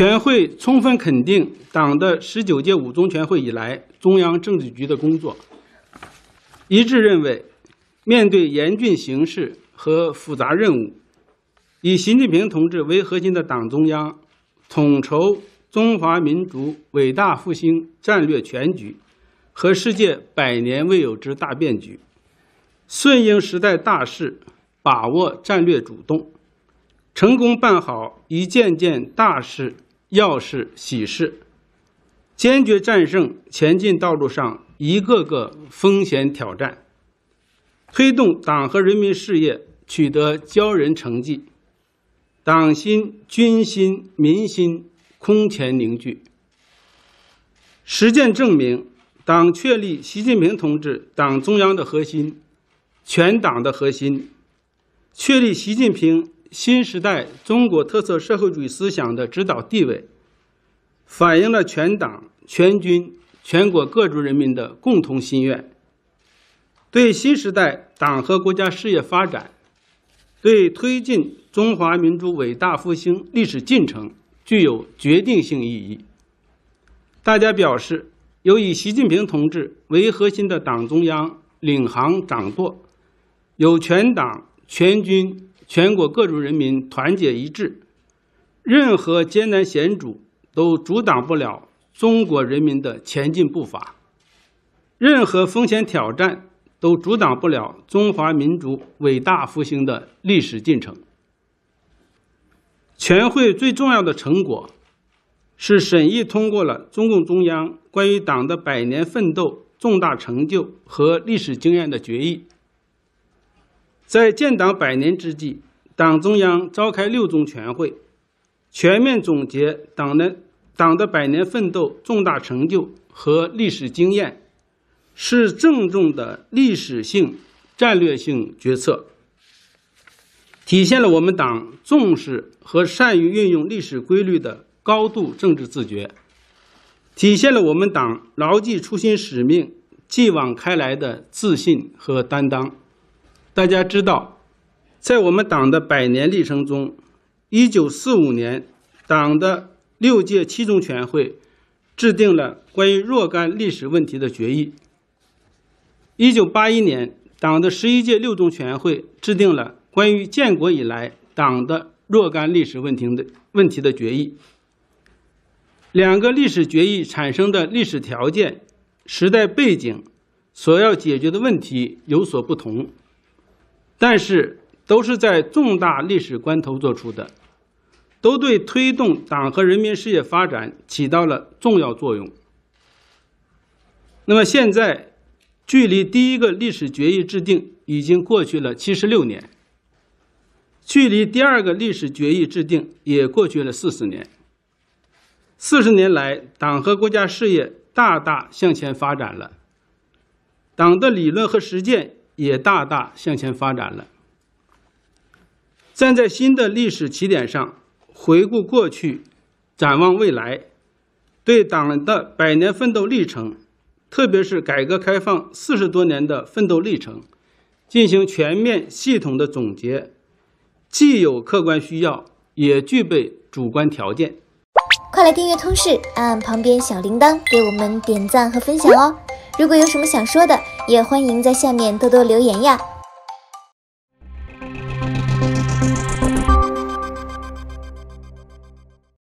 全会充分肯定党的十九届五中全会以来中央政治局的工作。一致认为，面对严峻形势和复杂任务，以习近平同志为核心的党中央，统筹中华民族伟大复兴战略全局和世界百年未有之大变局，顺应时代大势，把握战略主动，成功办好一件件大事。要事喜事，坚决战胜前进道路上一个个风险挑战，推动党和人民事业取得骄人成绩，党心军心民心空前凝聚。实践证明，党确立习近平同志党中央的核心、全党的核心，确立习近平。新时代中国特色社会主义思想的指导地位，反映了全党全军全国各族人民的共同心愿，对新时代党和国家事业发展，对推进中华民族伟大复兴历史进程具有决定性意义。大家表示，有以习近平同志为核心的党中央领航掌舵，有全党全军。全国各族人民团结一致，任何艰难险阻都阻挡不了中国人民的前进步伐，任何风险挑战都阻挡不了中华民族伟大复兴的历史进程。全会最重要的成果，是审议通过了中共中央关于党的百年奋斗重大成就和历史经验的决议。在建党百年之际，党中央召开六中全会，全面总结党的党的百年奋斗重大成就和历史经验，是郑重的历史性、战略性决策，体现了我们党重视和善于运用历史规律的高度政治自觉，体现了我们党牢记初心使命、继往开来的自信和担当。大家知道，在我们党的百年历程中，一九四五年党的六届七中全会制定了关于若干历史问题的决议。一九八一年党的十一届六中全会制定了关于建国以来党的若干历史问题的问题的决议。两个历史决议产生的历史条件、时代背景，所要解决的问题有所不同。但是，都是在重大历史关头作出的，都对推动党和人民事业发展起到了重要作用。那么，现在距离第一个历史决议制定已经过去了七十六年，距离第二个历史决议制定也过去了四十年。四十年来，党和国家事业大大向前发展了，党的理论和实践。也大大向前发展了。站在新的历史起点上，回顾过去，展望未来，对党的百年奋斗历程，特别是改革开放四十多年的奋斗历程，进行全面系统的总结，既有客观需要，也具备主观条件。快来订阅通视，按旁边小铃铛，给我们点赞和分享哦。如果有什么想说的，也欢迎在下面多多留言呀。